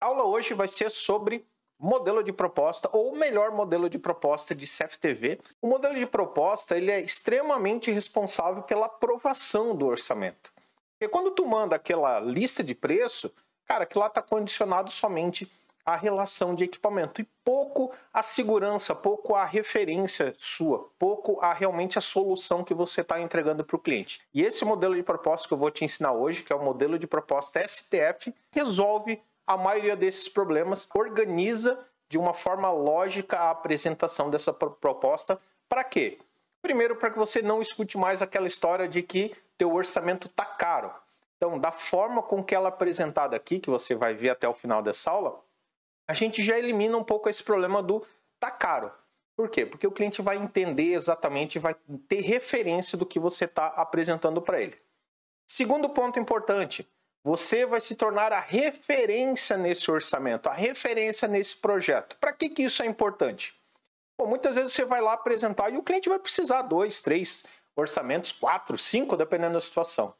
A aula hoje vai ser sobre modelo de proposta ou melhor modelo de proposta de CFTV. O modelo de proposta ele é extremamente responsável pela aprovação do orçamento. Porque quando tu manda aquela lista de preço, cara, que lá está condicionado somente à relação de equipamento e pouco à segurança, pouco à referência sua, pouco a realmente a solução que você está entregando para o cliente. E esse modelo de proposta que eu vou te ensinar hoje, que é o modelo de proposta STF, resolve a maioria desses problemas, organiza de uma forma lógica a apresentação dessa proposta. Para quê? Primeiro, para que você não escute mais aquela história de que teu orçamento está caro. Então, da forma com que ela é apresentada aqui, que você vai ver até o final dessa aula, a gente já elimina um pouco esse problema do tá caro. Por quê? Porque o cliente vai entender exatamente, vai ter referência do que você está apresentando para ele. Segundo ponto importante, você vai se tornar a referência nesse orçamento, a referência nesse projeto. Para que, que isso é importante? Bom, muitas vezes você vai lá apresentar e o cliente vai precisar dois, três orçamentos, quatro, cinco, dependendo da situação.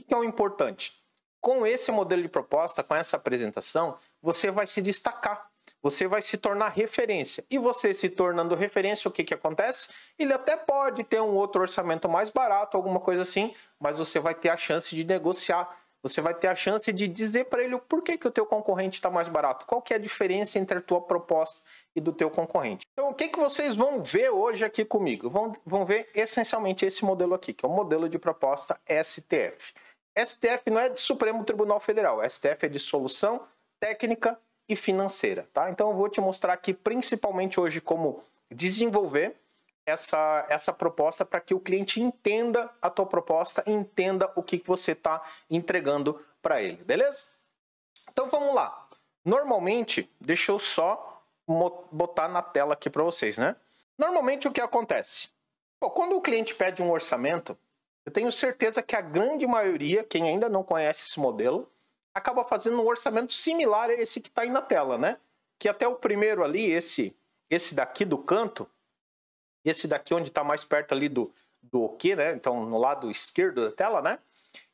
O que é o importante? Com esse modelo de proposta, com essa apresentação, você vai se destacar, você vai se tornar referência. E você se tornando referência, o que, que acontece? Ele até pode ter um outro orçamento mais barato, alguma coisa assim, mas você vai ter a chance de negociar, você vai ter a chance de dizer para ele por que que o teu concorrente está mais barato, qual que é a diferença entre a tua proposta e do teu concorrente. Então, o que, que vocês vão ver hoje aqui comigo? Vão, vão ver essencialmente esse modelo aqui, que é o modelo de proposta STF. STF não é de Supremo Tribunal Federal, STF é de solução técnica e financeira, tá? Então, eu vou te mostrar aqui principalmente hoje como desenvolver essa, essa proposta para que o cliente entenda a tua proposta, entenda o que, que você está entregando para ele, beleza? Então vamos lá. Normalmente, deixa eu só botar na tela aqui para vocês, né? Normalmente o que acontece? Bom, quando o cliente pede um orçamento, eu tenho certeza que a grande maioria, quem ainda não conhece esse modelo, acaba fazendo um orçamento similar a esse que está aí na tela, né? Que até o primeiro ali, esse, esse daqui do canto, esse daqui é onde está mais perto ali do, do OK, né? Então no lado esquerdo da tela, né?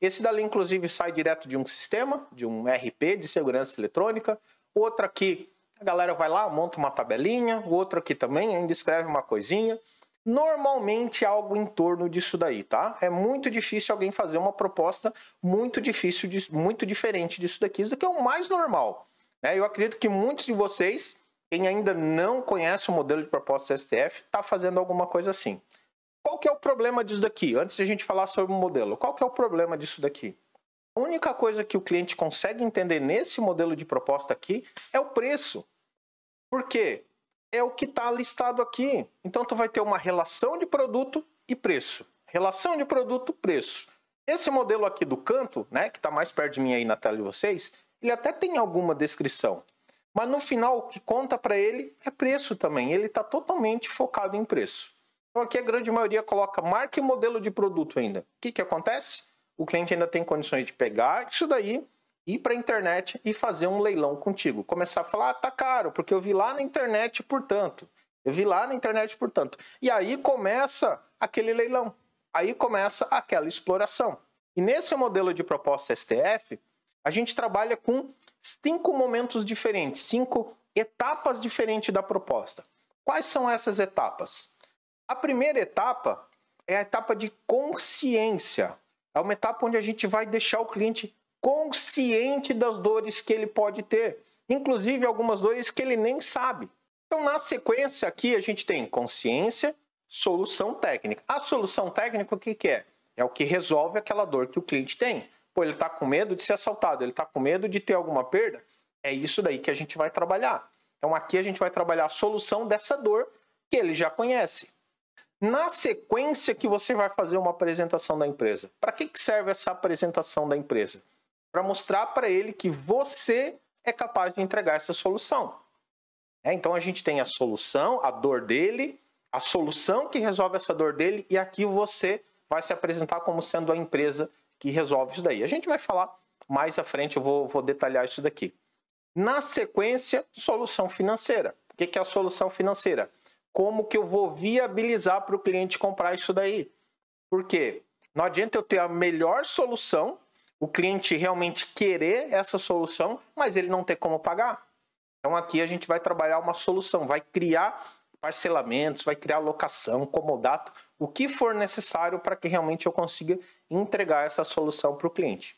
Esse dali inclusive sai direto de um sistema, de um RP de segurança eletrônica. Outra aqui, a galera vai lá, monta uma tabelinha. Outro aqui também, ainda escreve uma coisinha. Normalmente algo em torno disso daí, tá? É muito difícil alguém fazer uma proposta muito difícil, muito diferente disso daqui. Isso daqui é o mais normal. Né? Eu acredito que muitos de vocês quem ainda não conhece o modelo de proposta STF está fazendo alguma coisa assim. Qual que é o problema disso daqui? Antes de a gente falar sobre o modelo, qual que é o problema disso daqui? A única coisa que o cliente consegue entender nesse modelo de proposta aqui é o preço. Por quê? É o que está listado aqui. Então tu vai ter uma relação de produto e preço. Relação de produto, preço. Esse modelo aqui do canto, né, que está mais perto de mim aí na tela de vocês, ele até tem alguma descrição. Mas no final, o que conta para ele é preço também. Ele está totalmente focado em preço. Então aqui a grande maioria coloca marca e modelo de produto ainda. O que, que acontece? O cliente ainda tem condições de pegar isso daí, ir para a internet e fazer um leilão contigo. Começar a falar, ah, tá caro, porque eu vi lá na internet, portanto. Eu vi lá na internet, portanto. E aí começa aquele leilão. Aí começa aquela exploração. E nesse modelo de proposta STF, a gente trabalha com cinco momentos diferentes, cinco etapas diferentes da proposta. Quais são essas etapas? A primeira etapa é a etapa de consciência. É uma etapa onde a gente vai deixar o cliente consciente das dores que ele pode ter, inclusive algumas dores que ele nem sabe. Então, na sequência aqui, a gente tem consciência, solução técnica. A solução técnica, o que, que é? É o que resolve aquela dor que o cliente tem. Pô, ele está com medo de ser assaltado, ele está com medo de ter alguma perda. É isso daí que a gente vai trabalhar. Então aqui a gente vai trabalhar a solução dessa dor que ele já conhece. Na sequência que você vai fazer uma apresentação da empresa. Para que, que serve essa apresentação da empresa? Para mostrar para ele que você é capaz de entregar essa solução. É, então a gente tem a solução, a dor dele, a solução que resolve essa dor dele, e aqui você vai se apresentar como sendo a empresa que resolve isso daí. A gente vai falar mais à frente, eu vou, vou detalhar isso daqui. Na sequência, solução financeira. O que é a solução financeira? Como que eu vou viabilizar para o cliente comprar isso daí? Porque não adianta eu ter a melhor solução, o cliente realmente querer essa solução, mas ele não ter como pagar. Então aqui a gente vai trabalhar uma solução, vai criar parcelamentos, vai criar locação, comodato, o que for necessário para que realmente eu consiga entregar essa solução para o cliente.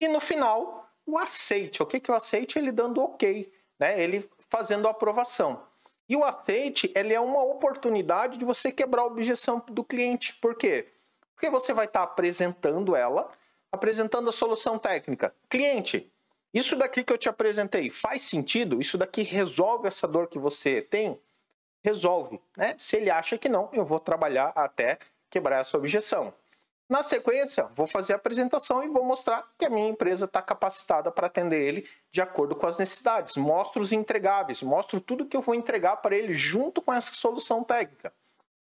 E no final, o aceite. O que, que o aceite? Ele dando ok, né? ele fazendo a aprovação. E o aceite ele é uma oportunidade de você quebrar a objeção do cliente. Por quê? Porque você vai estar tá apresentando ela, apresentando a solução técnica. Cliente, isso daqui que eu te apresentei faz sentido? Isso daqui resolve essa dor que você tem? resolve. Né? Se ele acha que não, eu vou trabalhar até quebrar essa objeção. Na sequência, vou fazer a apresentação e vou mostrar que a minha empresa está capacitada para atender ele de acordo com as necessidades. Mostro os entregáveis, mostro tudo que eu vou entregar para ele junto com essa solução técnica.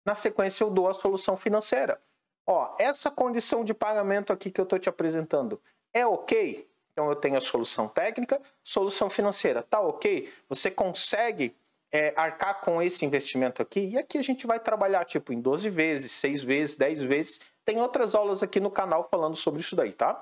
Na sequência, eu dou a solução financeira. Ó, essa condição de pagamento aqui que eu estou te apresentando é ok? Então eu tenho a solução técnica, solução financeira, tá ok? Você consegue é, arcar com esse investimento aqui, e aqui a gente vai trabalhar tipo em 12 vezes, 6 vezes, 10 vezes. Tem outras aulas aqui no canal falando sobre isso daí, tá?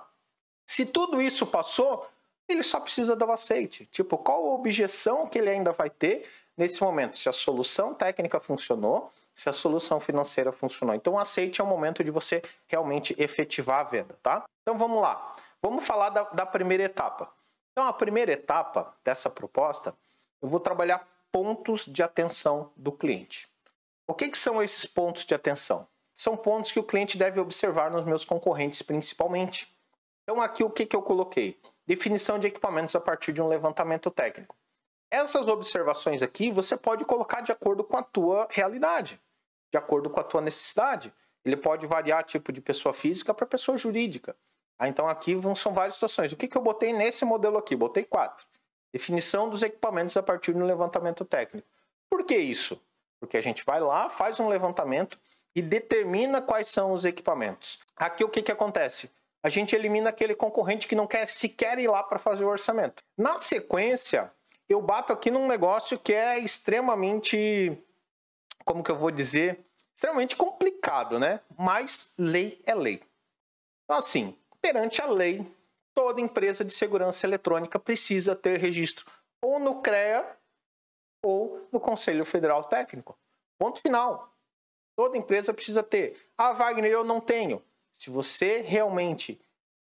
Se tudo isso passou, ele só precisa dar o aceite. Tipo, qual a objeção que ele ainda vai ter nesse momento? Se a solução técnica funcionou, se a solução financeira funcionou. Então, aceite é o momento de você realmente efetivar a venda, tá? Então, vamos lá. Vamos falar da, da primeira etapa. Então, a primeira etapa dessa proposta, eu vou trabalhar pontos de atenção do cliente. O que, que são esses pontos de atenção? São pontos que o cliente deve observar nos meus concorrentes principalmente. Então aqui o que, que eu coloquei? Definição de equipamentos a partir de um levantamento técnico. Essas observações aqui você pode colocar de acordo com a tua realidade, de acordo com a tua necessidade. Ele pode variar tipo de pessoa física para pessoa jurídica. Ah, então aqui vão, são várias situações. O que, que eu botei nesse modelo aqui? Botei quatro. Definição dos equipamentos a partir do levantamento técnico. Por que isso? Porque a gente vai lá, faz um levantamento e determina quais são os equipamentos. Aqui o que, que acontece? A gente elimina aquele concorrente que não quer sequer ir lá para fazer o orçamento. Na sequência, eu bato aqui num negócio que é extremamente, como que eu vou dizer, extremamente complicado, né? Mas lei é lei. Então, assim, perante a lei, toda empresa de segurança eletrônica precisa ter registro ou no CREA ou no Conselho Federal Técnico. Ponto final. Toda empresa precisa ter. Ah, Wagner, eu não tenho. Se você realmente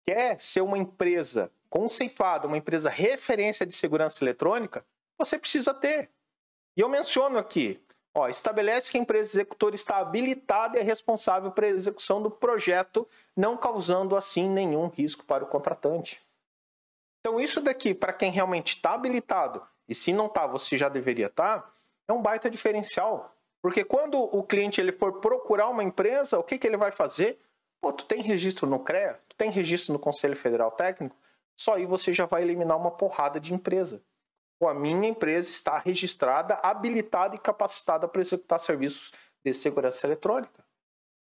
quer ser uma empresa conceituada, uma empresa referência de segurança eletrônica, você precisa ter. E eu menciono aqui, Ó, estabelece que a empresa executora está habilitada e é responsável pela execução do projeto, não causando assim nenhum risco para o contratante. Então, isso daqui, para quem realmente está habilitado, e se não está, você já deveria estar, tá, é um baita diferencial. Porque quando o cliente ele for procurar uma empresa, o que, que ele vai fazer? Pô, tu tem registro no CREA? Tu tem registro no Conselho Federal Técnico? Só aí você já vai eliminar uma porrada de empresa a minha empresa está registrada, habilitada e capacitada para executar serviços de segurança eletrônica.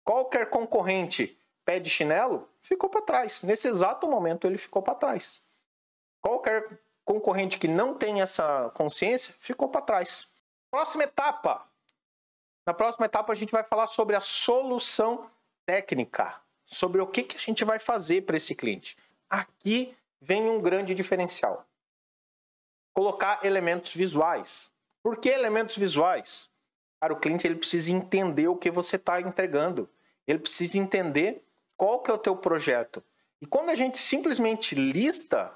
Qualquer concorrente pede chinelo, ficou para trás. Nesse exato momento ele ficou para trás. Qualquer concorrente que não tem essa consciência ficou para trás. Próxima etapa. Na próxima etapa a gente vai falar sobre a solução técnica, sobre o que, que a gente vai fazer para esse cliente. Aqui vem um grande diferencial colocar elementos visuais. Por que elementos visuais? Cara, o cliente ele precisa entender o que você está entregando. Ele precisa entender qual que é o teu projeto. E quando a gente simplesmente lista,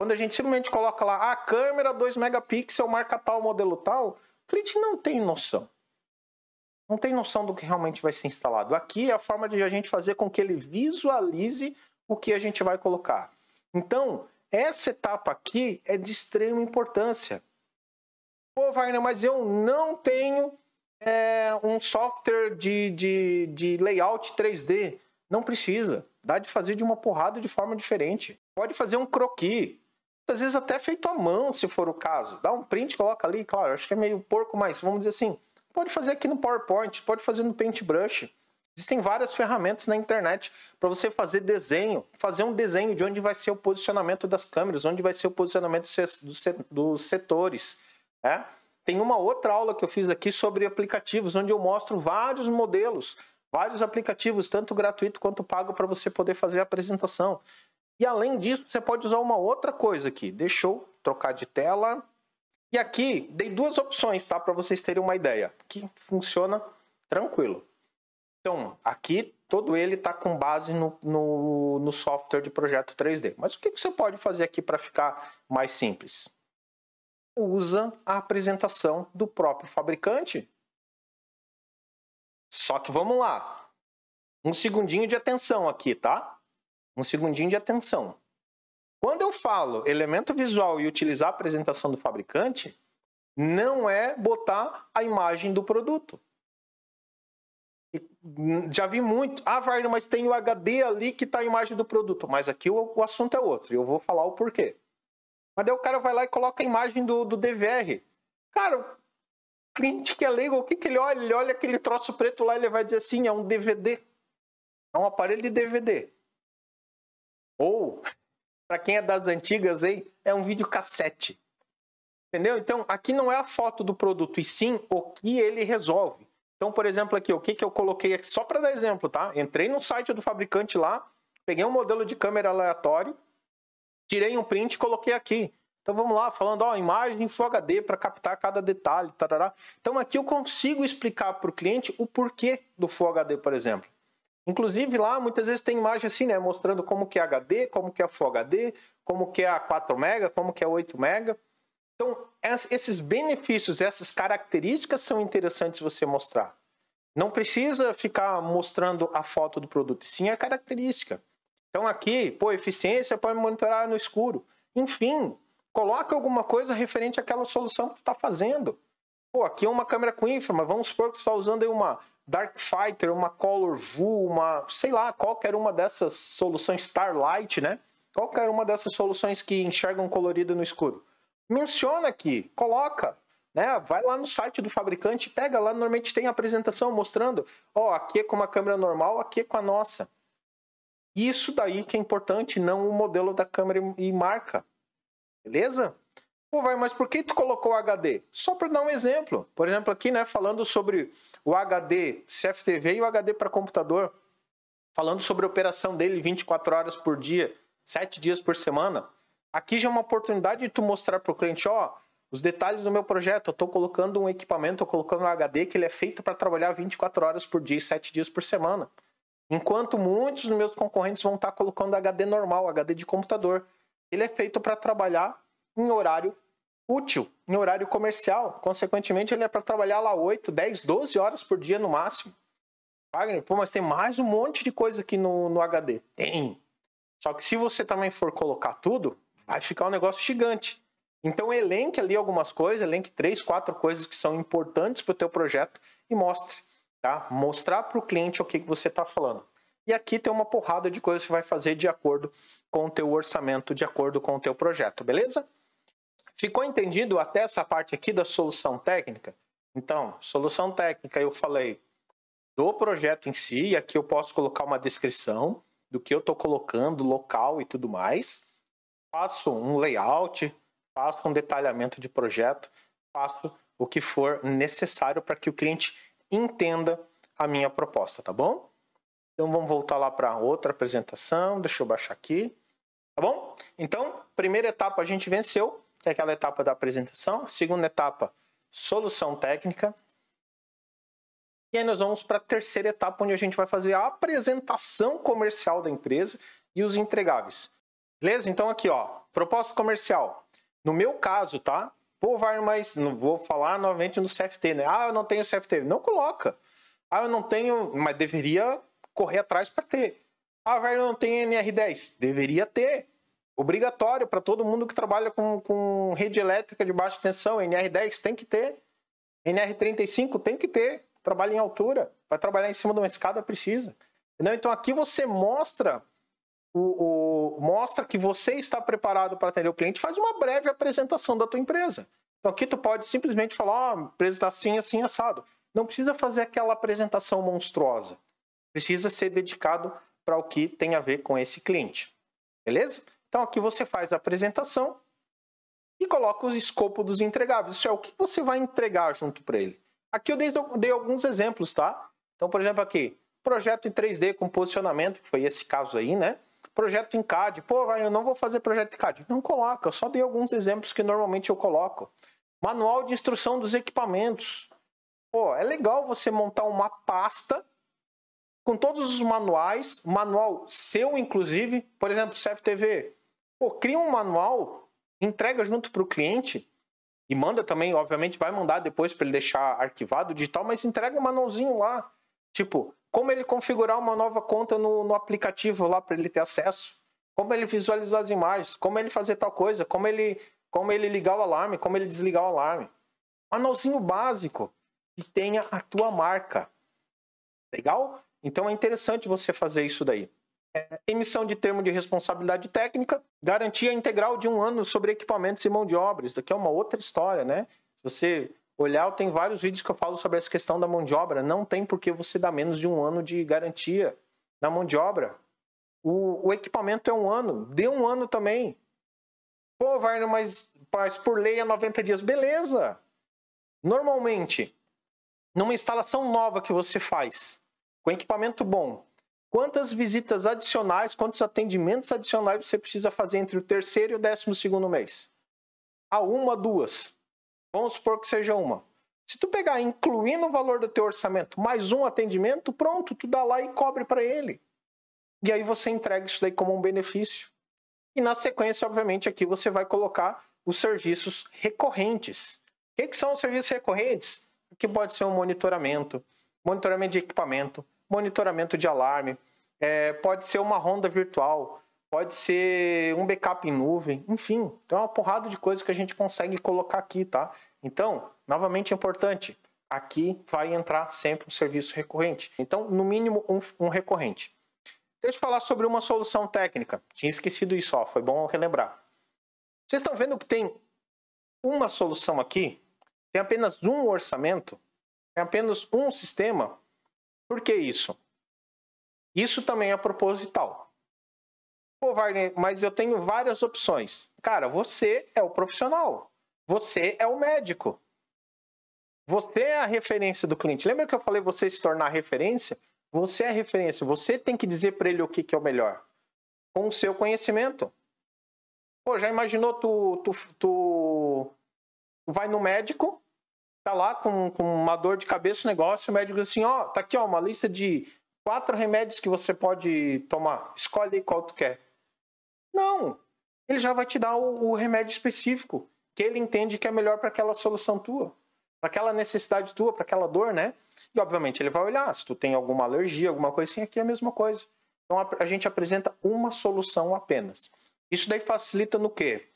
quando a gente simplesmente coloca lá a ah, câmera 2 megapixels, marca tal, modelo tal, o cliente não tem noção. Não tem noção do que realmente vai ser instalado. Aqui é a forma de a gente fazer com que ele visualize o que a gente vai colocar. Então, essa etapa aqui é de extrema importância. Pô, Wagner, mas eu não tenho é, um software de, de, de layout 3D. Não precisa. Dá de fazer de uma porrada de forma diferente. Pode fazer um croquis, às vezes até feito à mão, se for o caso. Dá um print, coloca ali, claro, acho que é meio porco, mas vamos dizer assim, pode fazer aqui no PowerPoint, pode fazer no Paintbrush. Existem várias ferramentas na internet para você fazer desenho, fazer um desenho de onde vai ser o posicionamento das câmeras, onde vai ser o posicionamento dos setores. Né? Tem uma outra aula que eu fiz aqui sobre aplicativos, onde eu mostro vários modelos, vários aplicativos, tanto gratuito quanto pago, para você poder fazer a apresentação. E além disso, você pode usar uma outra coisa aqui. Deixa eu trocar de tela. E aqui, dei duas opções, tá? Para vocês terem uma ideia, que funciona tranquilo. Então, aqui todo ele está com base no, no, no, software de projeto 3D. Mas o que você pode fazer aqui para ficar mais simples? Usa a apresentação do próprio fabricante. Só que vamos lá. Um segundinho de atenção aqui, tá? Um segundinho de atenção. Quando eu falo elemento visual e utilizar a apresentação do fabricante, não é botar a imagem do produto Hum, já vi muito. Ah, Wagner, mas tem o HD ali que tá a imagem do produto. Mas aqui o, o assunto é outro. E eu vou falar o porquê. Mas daí o cara vai lá e coloca a imagem do, do DVR. Cara, o cliente que é leigo, o que, que ele olha? Ele olha aquele troço preto lá e ele vai dizer assim: é um DVD. É um aparelho de DVD. Ou, para quem é das antigas aí, é um videocassete. Entendeu? Então, aqui não é a foto do produto, e sim o que ele resolve. Então, por exemplo, aqui, o que, que eu coloquei aqui, só para dar exemplo, tá? Entrei no site do fabricante lá, peguei um modelo de câmera aleatório, tirei um print e coloquei aqui. Então vamos lá, falando, ó, imagem em Full HD para captar cada detalhe, tarará. Então aqui eu consigo explicar para o cliente o porquê do Full HD, por exemplo. Inclusive lá muitas vezes tem imagem assim, né, mostrando como que é HD, como que é Full HD, como que é a 4 mega, como que é 8 mega. Então, esses benefícios, essas características são interessantes você mostrar. Não precisa ficar mostrando a foto do produto, sim a característica. Então aqui, pô, eficiência pode monitorar no escuro. Enfim, coloque alguma coisa referente àquela solução que você está fazendo. Pô, aqui é uma câmera com infra, mas vamos supor que você está usando aí uma Dark Fighter, uma Color Vu, uma, sei lá, qualquer uma dessas soluções Starlight, né? Qualquer uma dessas soluções que enxergam colorido no escuro menciona aqui, coloca. Né? Vai lá no site do fabricante, pega lá, normalmente tem apresentação mostrando, ó, aqui é com uma câmera normal, aqui é com a nossa. Isso daí que é importante, não o modelo da câmera e marca. Beleza? Pô, vai, mas por que tu colocou HD? Só para dar um exemplo. Por exemplo, aqui, né, falando sobre o HD CFTV e o HD para computador, falando sobre a operação dele 24 horas por dia, 7 dias por semana aqui já é uma oportunidade de tu mostrar para o cliente, ó, os detalhes do meu projeto, eu estou colocando um equipamento, estou colocando um HD que ele é feito para trabalhar 24 horas por dia, 7 dias por semana. Enquanto muitos dos meus concorrentes vão estar tá colocando HD normal, HD de computador. Ele é feito para trabalhar em horário útil, em horário comercial. Consequentemente, ele é para trabalhar lá 8, 10, 12 horas por dia no máximo. Wagner, pô, mas tem mais um monte de coisa aqui no, no HD. Tem. Só que se você também for colocar tudo, vai ah, ficar um negócio gigante. Então elenque ali algumas coisas, elenque três, quatro coisas que são importantes para o teu projeto e mostre, tá? Mostrar para o cliente o que, que você está falando. E aqui tem uma porrada de coisas que vai fazer de acordo com o teu orçamento, de acordo com o teu projeto, beleza? Ficou entendido até essa parte aqui da solução técnica? Então, solução técnica eu falei do projeto em si, e aqui eu posso colocar uma descrição do que eu estou colocando, local e tudo mais faço um layout, faço um detalhamento de projeto, faço o que for necessário para que o cliente entenda a minha proposta, tá bom? Então vamos voltar lá para outra apresentação, deixa eu baixar aqui, tá bom? Então, primeira etapa a gente venceu, que é aquela etapa da apresentação, segunda etapa, solução técnica. E aí nós vamos para a terceira etapa, onde a gente vai fazer a apresentação comercial da empresa e os entregáveis. Beleza? Então aqui, ó, proposta comercial. No meu caso, tá? Pô, Varno, mas não vou falar novamente no CFT, né? Ah, eu não tenho CFT. Não coloca. Ah, eu não tenho, mas deveria correr atrás para ter. Ah, eu não tem NR10. Deveria ter. Obrigatório para todo mundo que trabalha com, com rede elétrica de baixa tensão. NR10 tem que ter. NR35 tem que ter. Trabalha em altura. Vai trabalhar em cima de uma escada, precisa. Entendeu? Então aqui você mostra o, o, mostra que você está preparado para atender o cliente, faz uma breve apresentação da tua empresa. Então aqui tu pode simplesmente falar, ó, oh, a empresa está assim, assim, assado. Não precisa fazer aquela apresentação monstruosa. Precisa ser dedicado para o que tem a ver com esse cliente. Beleza? Então aqui você faz a apresentação e coloca o escopo dos entregáveis. Isso é o que você vai entregar junto para ele. Aqui eu dei, dei alguns exemplos, tá? Então, por exemplo, aqui, projeto em 3D com posicionamento, que foi esse caso aí, né? projeto em CAD. Pô, eu não vou fazer projeto em CAD. Não coloca, eu só dei alguns exemplos que normalmente eu coloco. Manual de instrução dos equipamentos. Pô, é legal você montar uma pasta com todos os manuais, manual seu inclusive, por exemplo, CFTV. Pô, cria um manual, entrega junto para o cliente e manda também, obviamente vai mandar depois para ele deixar arquivado digital, mas entrega um manualzinho lá. Tipo, como ele configurar uma nova conta no, no aplicativo lá para ele ter acesso, como ele visualizar as imagens, como ele fazer tal coisa, como ele, como ele ligar o alarme, como ele desligar o alarme. anãozinho básico e tenha a tua marca. Legal? Então é interessante você fazer isso daí. É, emissão de termo de responsabilidade técnica, garantia integral de um ano sobre equipamentos e mão de obra. Isso daqui é uma outra história, né? você olhar, tem vários vídeos que eu falo sobre essa questão da mão de obra. Não tem por que você dar menos de um ano de garantia na mão de obra. O, o equipamento é um ano, dê um ano também. Pô, Varno, mas, mas por lei é 90 dias. Beleza! Normalmente, numa instalação nova que você faz, com equipamento bom, quantas visitas adicionais, quantos atendimentos adicionais você precisa fazer entre o terceiro e o décimo segundo mês? A uma, duas. Vamos supor que seja uma. Se tu pegar, incluindo o valor do teu orçamento, mais um atendimento, pronto, tu dá lá e cobre para ele. E aí você entrega isso daí como um benefício. E na sequência, obviamente, aqui você vai colocar os serviços recorrentes. O que, que são os serviços recorrentes? Aqui pode ser um monitoramento, monitoramento de equipamento, monitoramento de alarme, é, pode ser uma ronda virtual, pode ser um backup em nuvem, enfim, tem uma porrada de coisas que a gente consegue colocar aqui, tá? Então, novamente importante, aqui vai entrar sempre um serviço recorrente. Então, no mínimo, um, um recorrente. Deixa eu falar sobre uma solução técnica. Tinha esquecido isso, ó, foi bom relembrar. Vocês estão vendo que tem uma solução aqui, tem apenas um orçamento, tem apenas um sistema. Por que isso? Isso também é proposital. Pô, Wagner, mas eu tenho várias opções. Cara, você é o profissional. Você é o médico. Você é a referência do cliente. Lembra que eu falei você se tornar referência? Você é a referência. Você tem que dizer para ele o que, que é o melhor. Com o seu conhecimento. Pô, já imaginou tu, tu, tu vai no médico, tá lá com, com uma dor de cabeça o negócio, o médico diz assim, ó, tá aqui ó, uma lista de quatro remédios que você pode tomar. Escolhe qual tu quer. Não. Ele já vai te dar o, o remédio específico que ele entende que é melhor para aquela solução tua, para aquela necessidade tua, para aquela dor, né? E obviamente ele vai olhar se tu tem alguma alergia, alguma coisa assim, aqui é a mesma coisa. Então a, a gente apresenta uma solução apenas. Isso daí facilita no quê?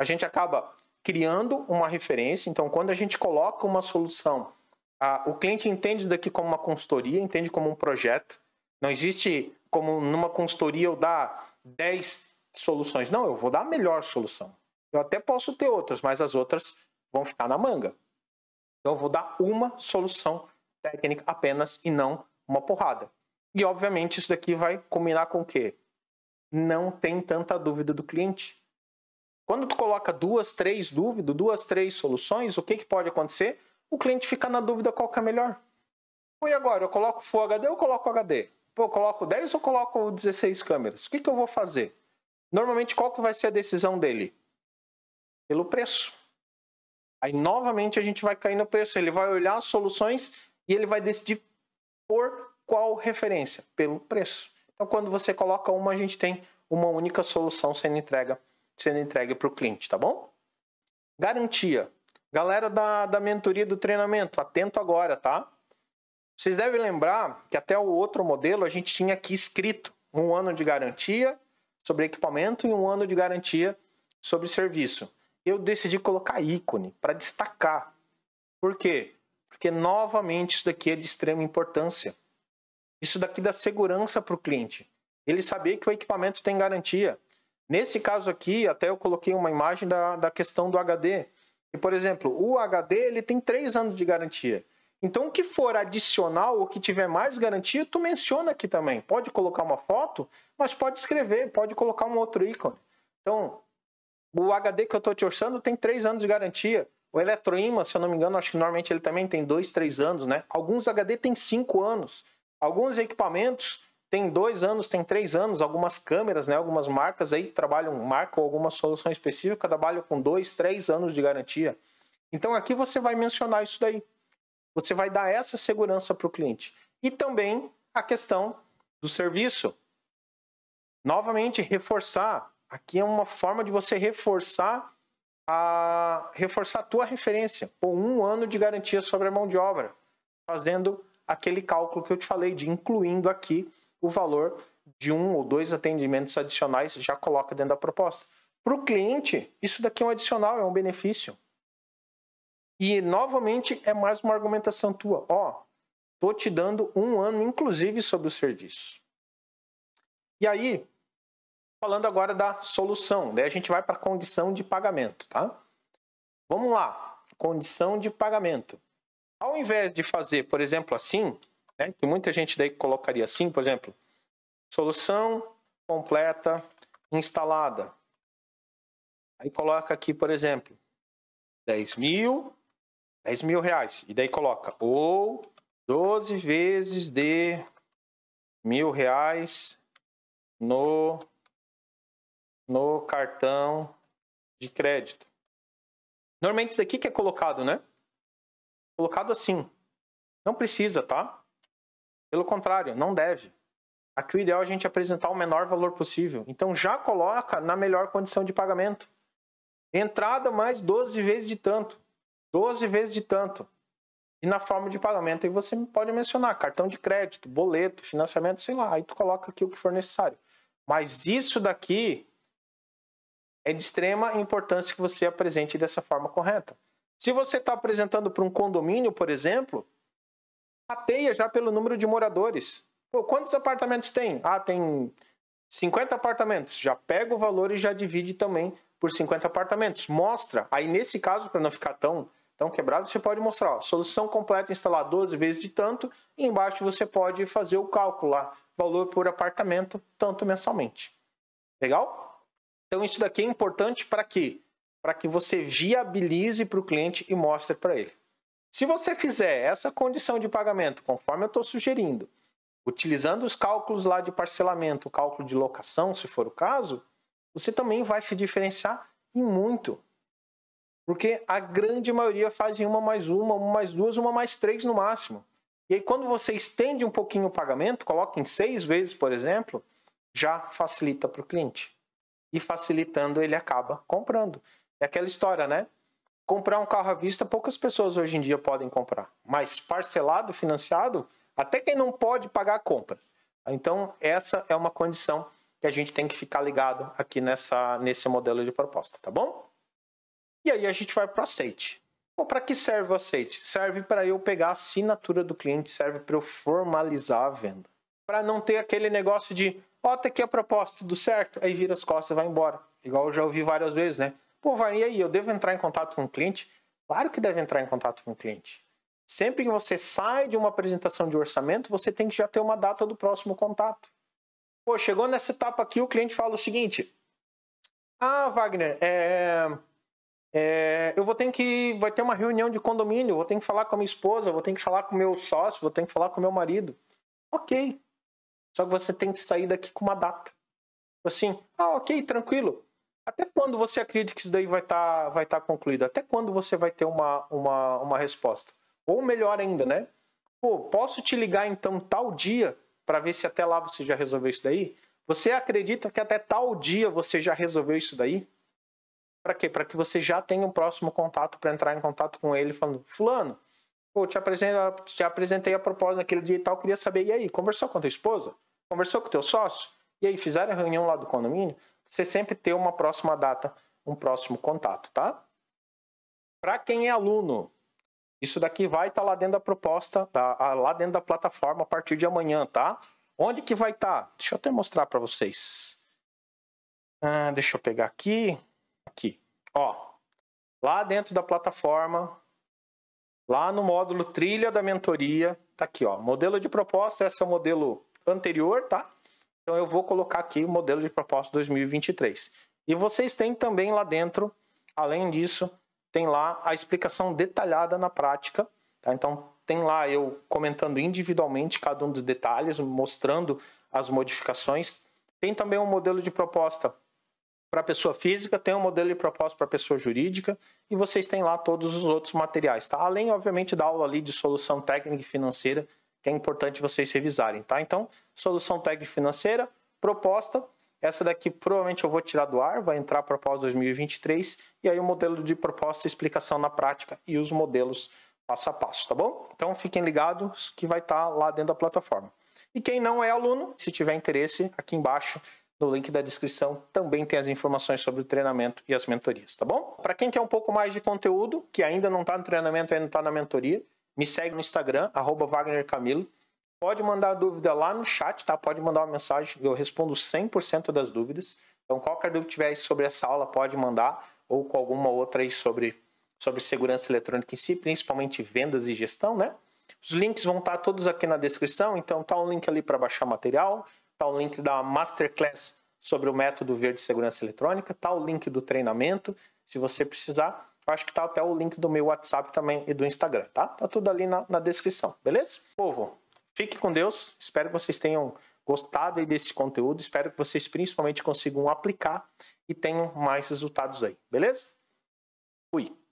A gente acaba criando uma referência, então quando a gente coloca uma solução, a, o cliente entende daqui como uma consultoria, entende como um projeto. Não existe como numa consultoria eu dar 10 soluções. Não, eu vou dar a melhor solução. Eu até posso ter outras, mas as outras vão ficar na manga. Então eu vou dar uma solução técnica apenas e não uma porrada. E obviamente isso daqui vai combinar com o quê? Não tem tanta dúvida do cliente. Quando tu coloca duas, três dúvidas, duas, três soluções, o que, que pode acontecer? O cliente fica na dúvida qual que é melhor. e agora? Eu coloco Full HD ou coloco HD? Pô, eu coloco 10 ou coloco 16 câmeras? O que, que eu vou fazer? Normalmente, qual que vai ser a decisão dele? Pelo preço. Aí, novamente, a gente vai cair no preço. Ele vai olhar as soluções e ele vai decidir por qual referência? Pelo preço. Então, quando você coloca uma, a gente tem uma única solução sendo entrega, sendo entregue para o cliente, tá bom? Garantia. Galera da, da mentoria do treinamento, atento agora, tá? Vocês devem lembrar que até o outro modelo a gente tinha aqui escrito um ano de garantia sobre equipamento e um ano de garantia sobre serviço. Eu decidi colocar ícone para destacar. Por quê? Porque novamente isso daqui é de extrema importância. Isso daqui dá segurança para o cliente. Ele saber que o equipamento tem garantia. Nesse caso aqui, até eu coloquei uma imagem da, da questão do HD. E, por exemplo, o HD ele tem três anos de garantia. Então, o que for adicional, o que tiver mais garantia, tu menciona aqui também. Pode colocar uma foto, mas pode escrever, pode colocar um outro ícone. Então, o HD que eu estou te orçando tem 3 anos de garantia. O Electroima, se eu não me engano, acho que normalmente ele também tem 2, 3 anos, né? Alguns HD tem 5 anos. Alguns equipamentos têm 2 anos, tem 3 anos. Algumas câmeras, né? Algumas marcas aí trabalham, marcam alguma solução específica, trabalham com 2, 3 anos de garantia. Então aqui você vai mencionar isso daí. Você vai dar essa segurança para o cliente. E também a questão do serviço. Novamente, reforçar. Aqui é uma forma de você reforçar a reforçar a tua referência. Com um ano de garantia sobre a mão de obra. Fazendo aquele cálculo que eu te falei, de incluindo aqui o valor de um ou dois atendimentos adicionais, já coloca dentro da proposta. Para o cliente, isso daqui é um adicional, é um benefício. E novamente é mais uma argumentação tua. Ó, tô te dando um ano, inclusive, sobre o serviço. E aí, falando agora da solução, daí a gente vai para a condição de pagamento, tá? Vamos lá, condição de pagamento. Ao invés de fazer, por exemplo, assim, né, que muita gente daí colocaria assim, por exemplo, solução completa instalada. Aí coloca aqui, por exemplo, 10 mil 10 mil reais. E daí coloca ou 12 vezes de mil reais no, no cartão de crédito. Normalmente isso daqui que é colocado, né? Colocado assim. Não precisa, tá? Pelo contrário, não deve. Aqui o ideal é a gente apresentar o menor valor possível. Então já coloca na melhor condição de pagamento. Entrada mais 12 vezes de tanto. 12 vezes de tanto. E na forma de pagamento aí você pode mencionar cartão de crédito, boleto, financiamento, sei lá. Aí tu coloca aqui o que for necessário. Mas isso daqui é de extrema importância que você apresente dessa forma correta. Se você está apresentando para um condomínio, por exemplo, rateia já pelo número de moradores. Pô, quantos apartamentos tem? Ah, tem 50 apartamentos. Já pega o valor e já divide também por 50 apartamentos. Mostra. Aí, nesse caso, para não ficar tão então, quebrado você pode mostrar, ó, solução completa instalar 12 vezes de tanto, e embaixo você pode fazer o cálculo lá, valor por apartamento, tanto mensalmente. Legal? Então, isso daqui é importante para quê? Para que você viabilize para o cliente e mostre para ele. Se você fizer essa condição de pagamento, conforme eu estou sugerindo, utilizando os cálculos lá de parcelamento, cálculo de locação, se for o caso, você também vai se diferenciar e muito porque a grande maioria fazem uma mais uma, uma mais duas, uma mais três no máximo. E aí, quando você estende um pouquinho o pagamento, coloca em seis vezes, por exemplo, já facilita para o cliente. E facilitando, ele acaba comprando. É aquela história, né? Comprar um carro à vista, poucas pessoas hoje em dia podem comprar. Mas parcelado, financiado, até quem não pode pagar, compra. Então, essa é uma condição que a gente tem que ficar ligado aqui nessa, nesse modelo de proposta, tá bom? E aí a gente vai para o aceite. Pô, para que serve o aceite? Serve para eu pegar a assinatura do cliente, serve para eu formalizar a venda. Para não ter aquele negócio de, ó, oh, tá aqui a proposta, tudo certo, aí vira as costas e vai embora. Igual eu já ouvi várias vezes, né? Pô, Varney, aí, eu devo entrar em contato com o cliente? Claro que deve entrar em contato com o cliente. Sempre que você sai de uma apresentação de orçamento, você tem que já ter uma data do próximo contato. Pô, chegou nessa etapa aqui, o cliente fala o seguinte: Ah, Wagner, é... É, eu vou ter que. Vai ter uma reunião de condomínio, vou ter que falar com a minha esposa, vou ter que falar com o meu sócio, vou ter que falar com o meu marido. Ok. Só que você tem que sair daqui com uma data. Assim, ah, ok, tranquilo. Até quando você acredita que isso daí vai estar tá, vai tá concluído? Até quando você vai ter uma, uma, uma resposta? Ou melhor ainda, né? Pô, posso te ligar então tal dia para ver se até lá você já resolveu isso daí? Você acredita que até tal dia você já resolveu isso daí? Para quê? Para que você já tenha um próximo contato para entrar em contato com ele falando, fulano, eu te, apresentei te apresentei a proposta naquele dia e tal, queria saber, e aí, conversou com a tua esposa? Conversou com o teu sócio? E aí, fizeram a reunião lá do condomínio? Você sempre ter uma próxima data, um próximo contato, tá? Para quem é aluno, isso daqui vai estar tá lá dentro da proposta, tá? lá dentro da plataforma a partir de amanhã, tá? Onde que vai estar? Tá? Deixa eu até mostrar para vocês. Ah, deixa eu pegar aqui. Aqui, ó. Lá dentro da plataforma, lá no módulo trilha da mentoria, tá aqui, ó. Modelo de proposta, esse é o modelo anterior, tá? Então eu vou colocar aqui o modelo de proposta 2023. E vocês têm também lá dentro, além disso, tem lá a explicação detalhada na prática, tá? Então tem lá eu comentando individualmente cada um dos detalhes, mostrando as modificações. Tem também um modelo de proposta para pessoa física, tem um modelo de propósito para pessoa jurídica e vocês têm lá todos os outros materiais, tá? Além, obviamente, da aula ali de solução técnica e financeira, que é importante vocês revisarem, tá? Então, solução técnica e financeira, proposta, essa daqui provavelmente eu vou tirar do ar, vai entrar para pós 2023 e aí o modelo de proposta, explicação na prática e os modelos passo a passo, tá bom? Então, fiquem ligados que vai estar tá lá dentro da plataforma. E quem não é aluno, se tiver interesse, aqui embaixo no link da descrição também tem as informações sobre o treinamento e as mentorias, tá bom? Para quem quer um pouco mais de conteúdo, que ainda não está no treinamento, ainda não está na mentoria, me segue no Instagram, @wagnercamilo. Pode mandar dúvida lá no chat, tá? Pode mandar uma mensagem, eu respondo 100% das dúvidas. Então, qualquer dúvida que tiver sobre essa aula, pode mandar, ou com alguma outra aí sobre, sobre segurança eletrônica em si, principalmente vendas e gestão, né? Os links vão estar tá todos aqui na descrição, então tá um link ali para baixar material, Está o link da Masterclass sobre o método verde de segurança eletrônica, está o link do treinamento, se você precisar. Eu acho que está até o link do meu WhatsApp também e do Instagram, tá? Tá tudo ali na, na descrição, beleza? Povo, fique com Deus. Espero que vocês tenham gostado aí desse conteúdo. Espero que vocês principalmente consigam aplicar e tenham mais resultados aí, beleza? Fui!